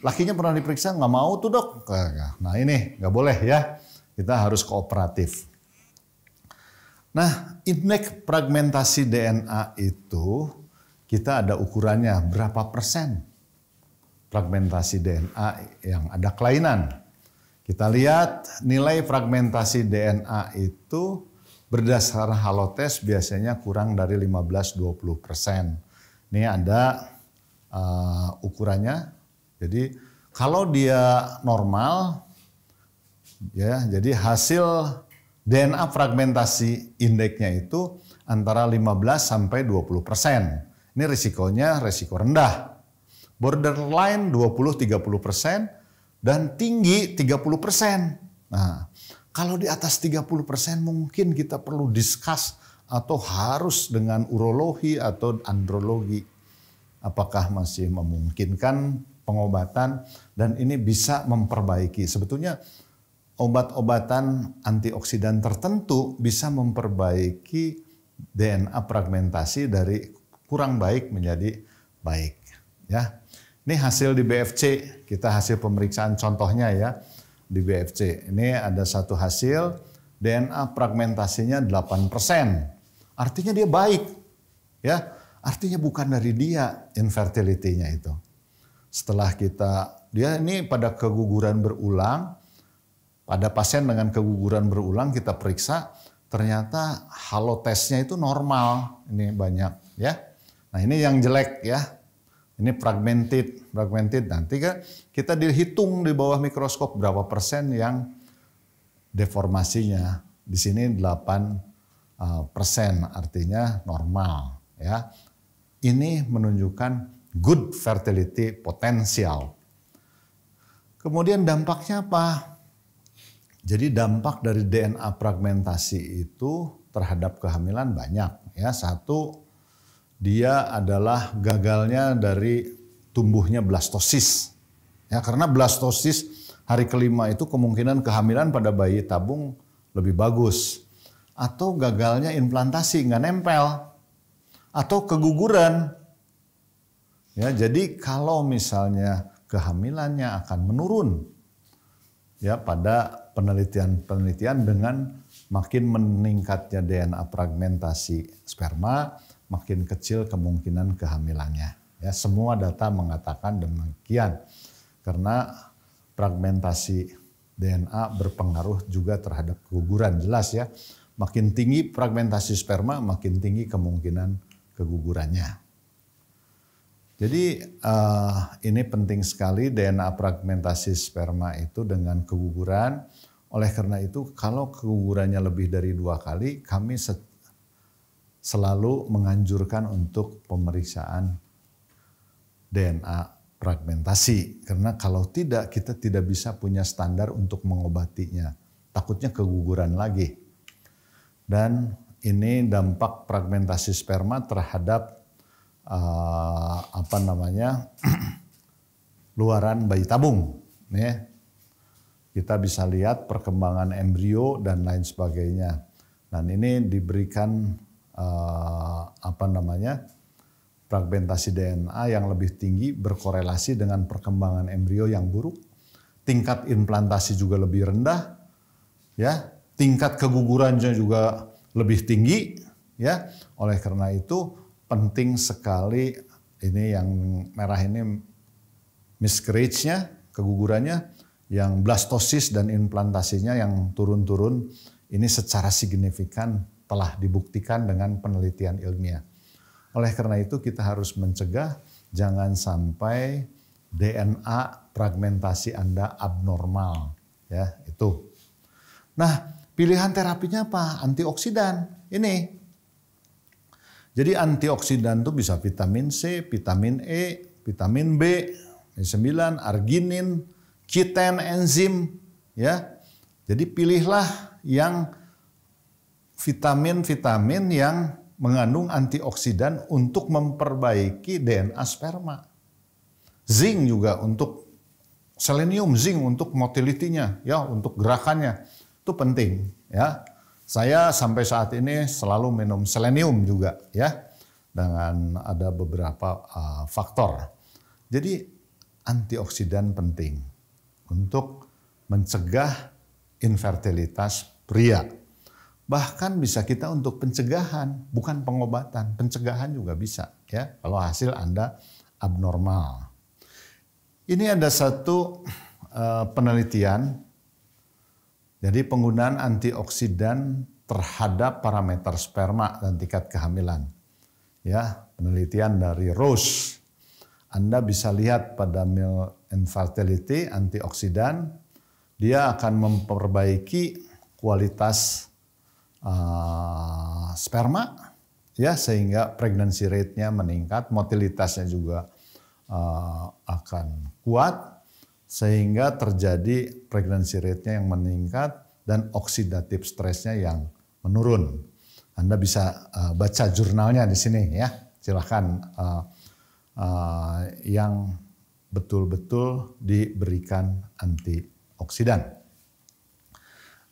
Lakinya pernah diperiksa nggak mau tuh dok. Nah ini nggak boleh ya. Kita harus kooperatif. Nah indeks fragmentasi DNA itu kita ada ukurannya berapa persen fragmentasi DNA yang ada kelainan. Kita lihat nilai fragmentasi DNA itu berdasar halotes biasanya kurang dari 15-20 persen. Ini ada uh, ukurannya jadi kalau dia normal ya jadi hasil DNA fragmentasi indeksnya itu antara 15 sampai 20 persen. Ini risikonya risiko rendah. Borderline 20-30 persen dan tinggi 30 persen. Nah, kalau di atas 30 persen mungkin kita perlu discuss atau harus dengan urologi atau andrologi. Apakah masih memungkinkan pengobatan dan ini bisa memperbaiki. Sebetulnya obat-obatan antioksidan tertentu bisa memperbaiki DNA fragmentasi dari kurang baik menjadi baik ya. Ini hasil di BFC, kita hasil pemeriksaan contohnya ya di BFC. Ini ada satu hasil DNA fragmentasinya 8%. Artinya dia baik. Ya, artinya bukan dari dia infertility-nya itu. Setelah kita dia ini pada keguguran berulang, pada pasien dengan keguguran berulang kita periksa ternyata halo halotesnya itu normal. Ini banyak ya. Nah, ini yang jelek ya. Ini fragmented, fragmented nanti kan kita dihitung di bawah mikroskop berapa persen yang deformasinya. Di sini 8 eh, persen artinya normal ya. Ini menunjukkan good fertility potential. Kemudian dampaknya apa? Jadi dampak dari DNA fragmentasi itu terhadap kehamilan banyak ya. Satu dia adalah gagalnya dari tumbuhnya blastosis. Ya karena blastosis hari kelima itu kemungkinan kehamilan pada bayi tabung lebih bagus. Atau gagalnya implantasi nggak nempel. Atau keguguran Ya, jadi kalau misalnya kehamilannya akan menurun ya pada penelitian-penelitian dengan makin meningkatnya DNA fragmentasi sperma, makin kecil kemungkinan kehamilannya. Ya, semua data mengatakan demikian. Karena fragmentasi DNA berpengaruh juga terhadap keguguran, jelas ya. Makin tinggi fragmentasi sperma, makin tinggi kemungkinan kegugurannya. Jadi uh, ini penting sekali DNA fragmentasi sperma itu dengan keguguran. Oleh karena itu kalau kegugurannya lebih dari dua kali kami se selalu menganjurkan untuk pemeriksaan DNA fragmentasi. Karena kalau tidak kita tidak bisa punya standar untuk mengobatinya. Takutnya keguguran lagi. Dan ini dampak fragmentasi sperma terhadap uh, apa namanya luaran bayi tabung, nih kita bisa lihat perkembangan embrio dan lain sebagainya. Dan ini diberikan uh, apa namanya fragmentasi DNA yang lebih tinggi berkorelasi dengan perkembangan embrio yang buruk, tingkat implantasi juga lebih rendah, ya tingkat kegugurannya juga lebih tinggi, ya. Oleh karena itu penting sekali ini yang merah ini miscarriage-nya, kegugurannya, yang blastosis dan implantasinya yang turun-turun ini secara signifikan telah dibuktikan dengan penelitian ilmiah. Oleh karena itu kita harus mencegah jangan sampai DNA fragmentasi Anda abnormal ya itu. Nah, pilihan terapinya apa? Antioksidan. Ini jadi antioksidan itu bisa vitamin C, vitamin E, vitamin B, B9, arginin, kiten, enzim, ya. Jadi pilihlah yang vitamin-vitamin yang mengandung antioksidan untuk memperbaiki DNA sperma. Zinc juga untuk selenium, zinc untuk motilitinya, ya, untuk gerakannya. Itu penting, ya. Saya sampai saat ini selalu minum selenium juga ya dengan ada beberapa uh, faktor. Jadi antioksidan penting untuk mencegah infertilitas pria. Bahkan bisa kita untuk pencegahan, bukan pengobatan. Pencegahan juga bisa ya kalau hasil Anda abnormal. Ini ada satu uh, penelitian jadi penggunaan antioksidan terhadap parameter sperma dan tingkat kehamilan. Ya, penelitian dari Rose. Anda bisa lihat pada male infertility antioksidan dia akan memperbaiki kualitas uh, sperma ya sehingga pregnancy rate-nya meningkat, motilitasnya juga uh, akan kuat sehingga terjadi pregnancy rate-nya yang meningkat dan oksidatif stresnya yang menurun. Anda bisa uh, baca jurnalnya di sini ya, silahkan uh, uh, yang betul-betul diberikan antioksidan.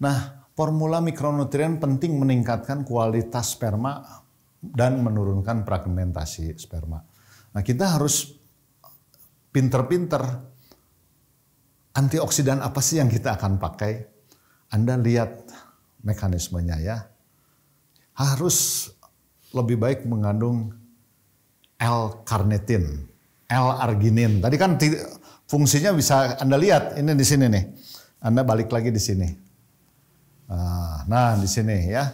Nah, formula mikronutrien penting meningkatkan kualitas sperma dan menurunkan fragmentasi sperma. Nah, kita harus pinter-pinter antioksidan apa sih yang kita akan pakai? Anda lihat mekanismenya ya. Harus lebih baik mengandung L-carnitin, L-arginin. Tadi kan fungsinya bisa Anda lihat ini di sini nih. Anda balik lagi di sini. Ah, nah, di sini ya.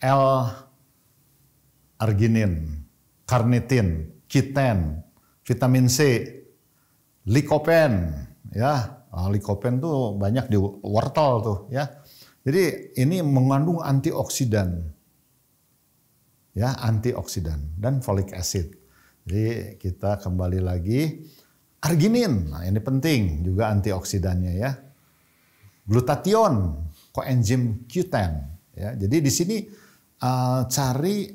L-arginin, carnitin, kiten, vitamin C, likopen, ya. Eh, likopen tuh banyak di wortel tuh ya. Jadi ini mengandung antioksidan. Ya, antioksidan dan folic acid. Jadi kita kembali lagi arginin. Nah, ini penting juga antioksidannya ya. Glutathione, koenzim Q10 ya. Jadi di sini uh, cari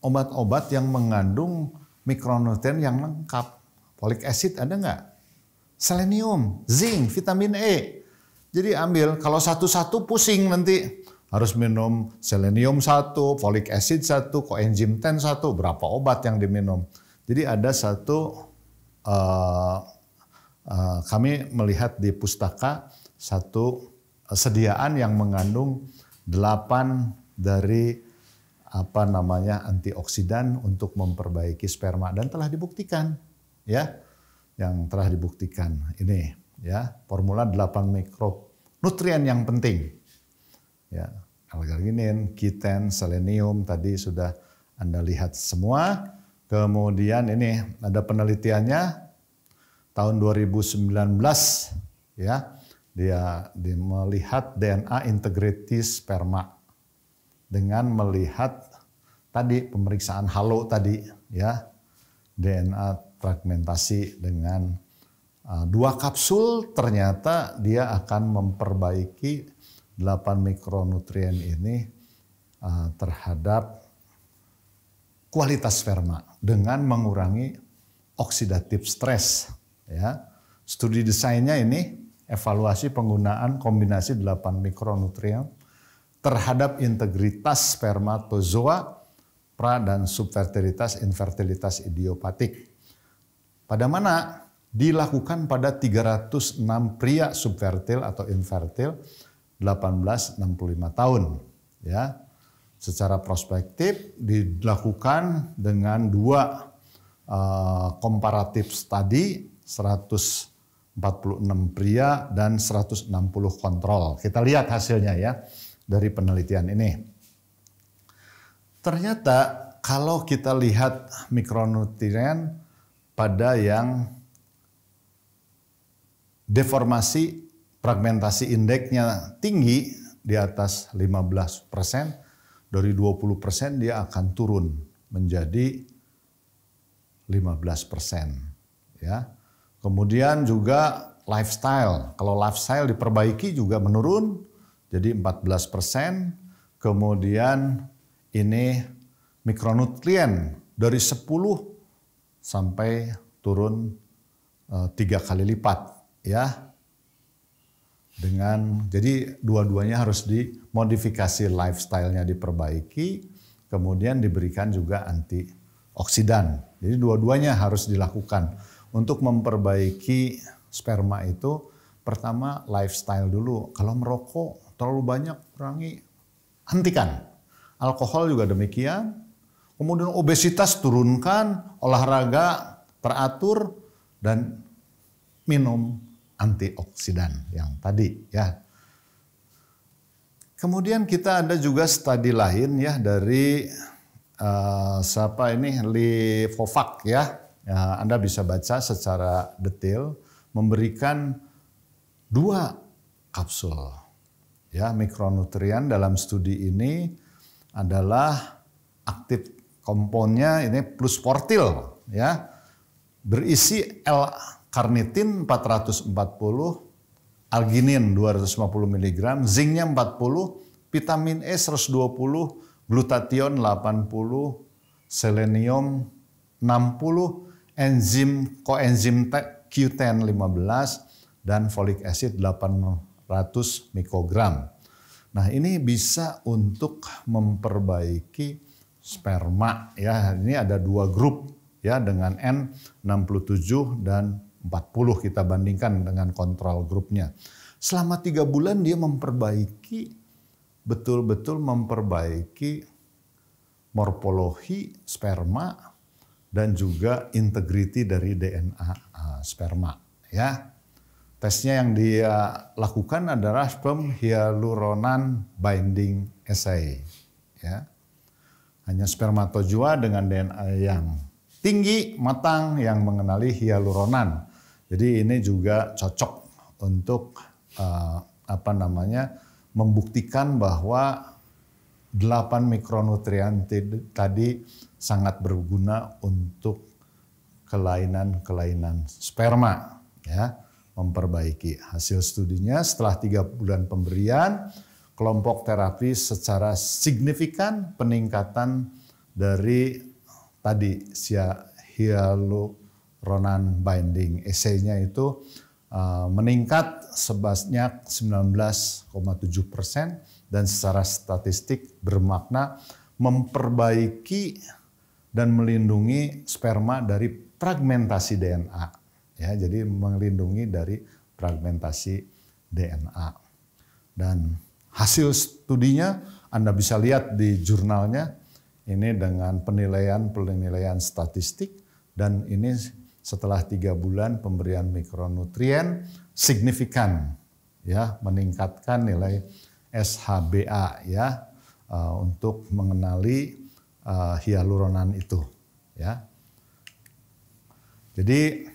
obat-obat yang mengandung mikronutrien yang lengkap. Folic acid ada nggak? selenium, zinc, vitamin E. Jadi ambil, kalau satu-satu pusing nanti harus minum selenium satu, folic acid satu, koenzim 10 satu, berapa obat yang diminum. Jadi ada satu uh, uh, kami melihat di pustaka satu eh, sediaan yang mengandung delapan dari apa namanya antioksidan untuk memperbaiki sperma dan telah dibuktikan ya yang telah dibuktikan ini ya formula 8 nutrien yang penting ya algalinin, kiten, selenium tadi sudah Anda lihat semua. Kemudian ini ada penelitiannya tahun 2019 ya dia, melihat DNA integriti sperma dengan melihat tadi pemeriksaan halo tadi ya DNA fragmentasi dengan uh, dua kapsul ternyata dia akan memperbaiki 8 mikronutrien ini uh, terhadap kualitas sperma dengan mengurangi oksidatif stres ya. Studi desainnya ini evaluasi penggunaan kombinasi 8 mikronutrien terhadap integritas spermatozoa pra dan subfertilitas infertilitas idiopatik. Pada mana dilakukan pada 306 pria subfertil atau infertil 1865 tahun ya. Secara prospektif dilakukan dengan dua uh, komparatif studi 146 pria dan 160 kontrol. Kita lihat hasilnya ya dari penelitian ini. Ternyata kalau kita lihat mikronutrien pada yang deformasi fragmentasi indeksnya tinggi di atas 15 persen, dari 20 persen dia akan turun menjadi 15 persen. Ya. Kemudian juga lifestyle, kalau lifestyle diperbaiki juga menurun jadi 14 persen, kemudian ini mikronutrien dari 10 sampai turun eh, tiga kali lipat ya dengan jadi dua-duanya harus dimodifikasi lifestyle-nya diperbaiki kemudian diberikan juga antioksidan jadi dua-duanya harus dilakukan untuk memperbaiki sperma itu pertama lifestyle dulu kalau merokok terlalu banyak kurangi hentikan alkohol juga demikian. Kemudian obesitas turunkan, olahraga teratur dan minum antioksidan yang tadi ya. Kemudian kita ada juga studi lain ya dari uh, siapa ini Livovac ya. ya. Anda bisa baca secara detail memberikan dua kapsul ya mikronutrien dalam studi ini adalah aktif komponnya ini plus portil ya berisi L-karnitin 440 alginin 250 mg, zincnya 40, vitamin E 120, glutathione 80, selenium 60, enzim koenzim Q10 15 dan folic acid 800 mikrogram. Nah ini bisa untuk memperbaiki sperma ya. Ini ada dua grup ya dengan N 67 dan 40 kita bandingkan dengan kontrol grupnya. Selama tiga bulan dia memperbaiki betul-betul memperbaiki morfologi sperma dan juga integriti dari DNA sperma ya tesnya yang dia lakukan adalah sperm hyaluronan binding assay. Ya. Hanya spermatozoa dengan DNA yang tinggi, matang, yang mengenali hyaluronan. Jadi ini juga cocok untuk uh, apa namanya membuktikan bahwa 8 mikronutrien tadi sangat berguna untuk kelainan-kelainan sperma ya memperbaiki. Hasil studinya setelah tiga bulan pemberian, kelompok terapi secara signifikan peningkatan dari tadi hyaluronan binding. Esainya itu uh, meningkat sebanyak 19,7 persen dan secara statistik bermakna memperbaiki dan melindungi sperma dari fragmentasi DNA ya jadi melindungi dari fragmentasi DNA. Dan hasil studinya Anda bisa lihat di jurnalnya ini dengan penilaian-penilaian statistik dan ini setelah tiga bulan pemberian mikronutrien signifikan ya meningkatkan nilai SHBA ya uh, untuk mengenali uh, eh, hialuronan itu ya. Jadi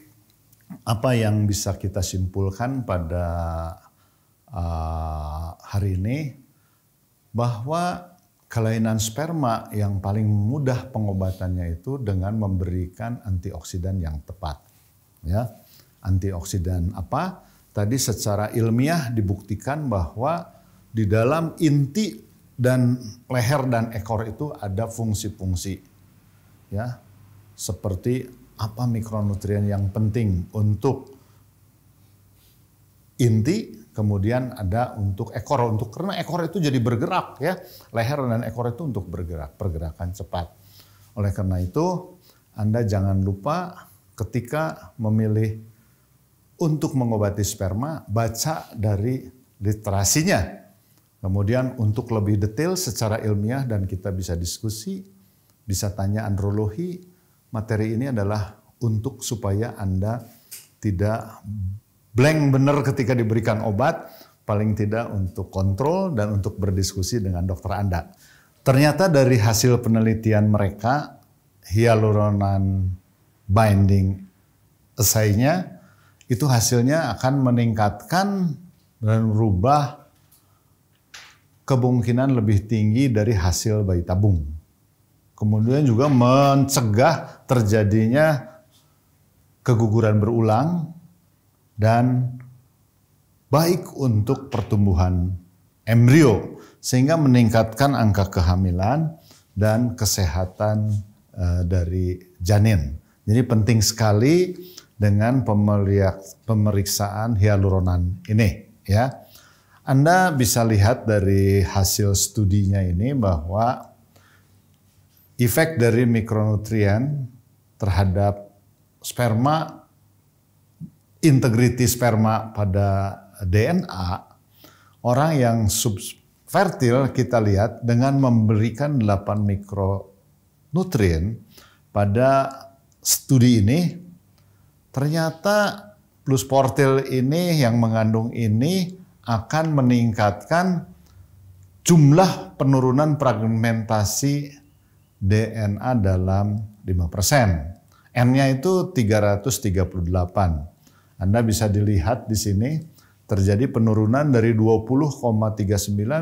apa yang bisa kita simpulkan pada uh, hari ini bahwa kelainan sperma yang paling mudah pengobatannya itu dengan memberikan antioksidan yang tepat. Ya, antioksidan apa? Tadi secara ilmiah dibuktikan bahwa di dalam inti dan leher dan ekor itu ada fungsi-fungsi. Ya, seperti apa mikronutrien yang penting untuk inti, kemudian ada untuk ekor untuk karena ekor itu jadi bergerak ya. Leher dan ekor itu untuk bergerak, pergerakan cepat. Oleh karena itu, Anda jangan lupa ketika memilih untuk mengobati sperma, baca dari literasinya. Kemudian untuk lebih detail secara ilmiah dan kita bisa diskusi, bisa tanya andrologi, materi ini adalah untuk supaya Anda tidak blank benar ketika diberikan obat, paling tidak untuk kontrol dan untuk berdiskusi dengan dokter Anda. Ternyata dari hasil penelitian mereka, hyaluronan binding esainya itu hasilnya akan meningkatkan dan merubah kemungkinan lebih tinggi dari hasil bayi tabung. Kemudian juga mencegah terjadinya keguguran berulang dan baik untuk pertumbuhan embrio sehingga meningkatkan angka kehamilan dan kesehatan eh, dari janin. Jadi penting sekali dengan pemeriksaan hialuronan ini ya. Anda bisa lihat dari hasil studinya ini bahwa efek dari mikronutrien terhadap sperma integriti sperma pada DNA orang yang sub kita lihat dengan memberikan 8 mikronutrien pada studi ini ternyata plus portil ini yang mengandung ini akan meningkatkan jumlah penurunan fragmentasi DNA dalam 5%. N-nya itu 338. Anda bisa dilihat di sini terjadi penurunan dari 20,39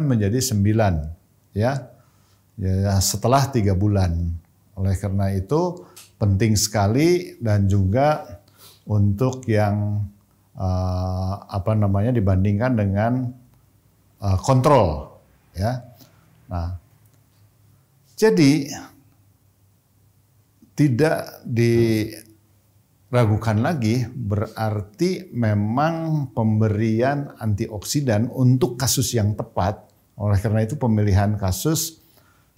menjadi 9 ya. Ya setelah 3 bulan. Oleh karena itu penting sekali dan juga untuk yang uh, apa namanya dibandingkan dengan uh, kontrol ya. Nah, jadi tidak diragukan lagi berarti memang pemberian antioksidan untuk kasus yang tepat oleh karena itu pemilihan kasus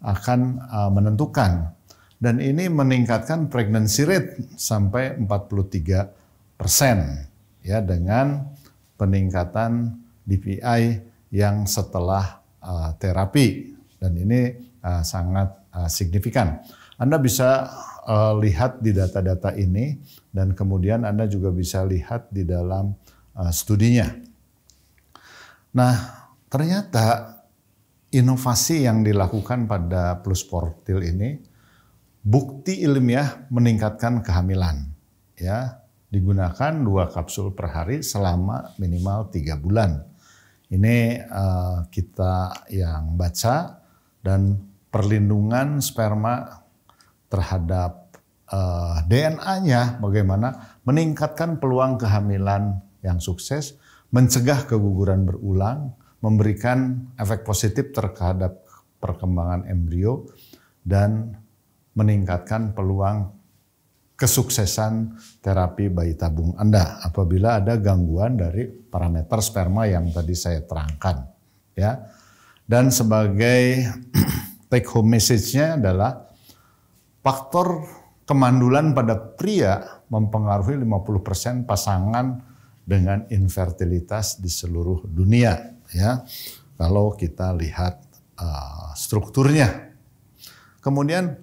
akan e, menentukan dan ini meningkatkan pregnancy rate sampai 43 persen ya dengan peningkatan DPI yang setelah uh, terapi dan ini Eh, sangat eh, signifikan. Anda bisa eh, lihat di data-data ini dan kemudian Anda juga bisa lihat di dalam studinya. Nah, ternyata inovasi yang dilakukan pada plus portil ini bukti ilmiah meningkatkan kehamilan ya digunakan dua kapsul per hari selama minimal tiga bulan ini uh, kita yang baca dan perlindungan sperma terhadap uh, eh, DNA-nya bagaimana meningkatkan peluang kehamilan yang sukses, mencegah keguguran berulang, memberikan efek positif terhadap perkembangan embrio dan meningkatkan peluang kesuksesan terapi bayi tabung Anda apabila ada gangguan dari parameter sperma yang tadi saya terangkan ya. Dan sebagai take home message-nya adalah faktor kemandulan pada pria mempengaruhi 50% pasangan dengan infertilitas di seluruh dunia ya. Kalau kita lihat uh, strukturnya. Kemudian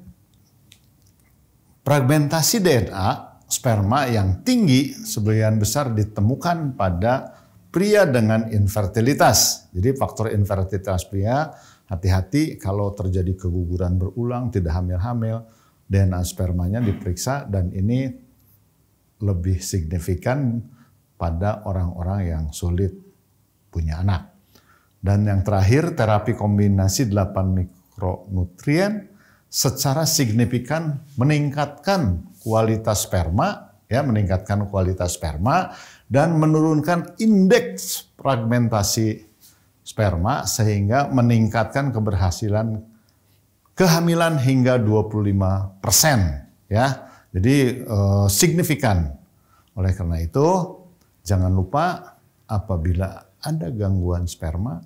fragmentasi DNA sperma yang tinggi sebagian besar ditemukan pada pria dengan infertilitas. Jadi faktor infertilitas pria hati-hati kalau terjadi keguguran berulang, tidak hamil-hamil, DNA spermanya diperiksa dan ini lebih signifikan pada orang-orang yang sulit punya anak. Dan yang terakhir terapi kombinasi 8 mikronutrien secara signifikan meningkatkan kualitas sperma ya meningkatkan kualitas sperma dan menurunkan indeks fragmentasi sperma sehingga meningkatkan keberhasilan kehamilan hingga 25 persen ya jadi eh, signifikan oleh karena itu jangan lupa apabila ada gangguan sperma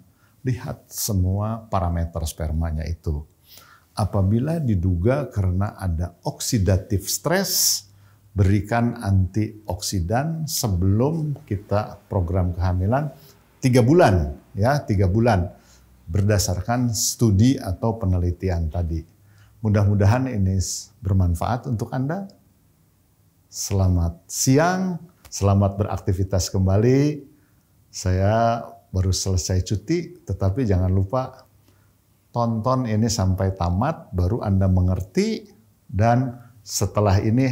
lihat semua parameter spermanya itu apabila diduga karena ada oksidatif stres berikan antioksidan sebelum kita program kehamilan tiga bulan ya tiga bulan berdasarkan studi atau penelitian tadi. Mudah-mudahan ini bermanfaat untuk Anda. Selamat siang, selamat beraktivitas kembali. Saya baru selesai cuti, tetapi jangan lupa tonton ini sampai tamat, baru Anda mengerti. Dan setelah ini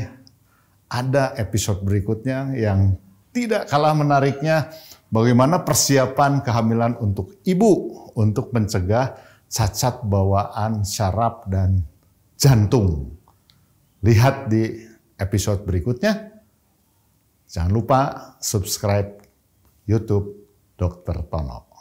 ada episode berikutnya yang tidak kalah menariknya Bagaimana persiapan kehamilan untuk ibu untuk mencegah cacat bawaan syaraf dan jantung. Lihat di episode berikutnya. Jangan lupa subscribe YouTube Dr. Tono.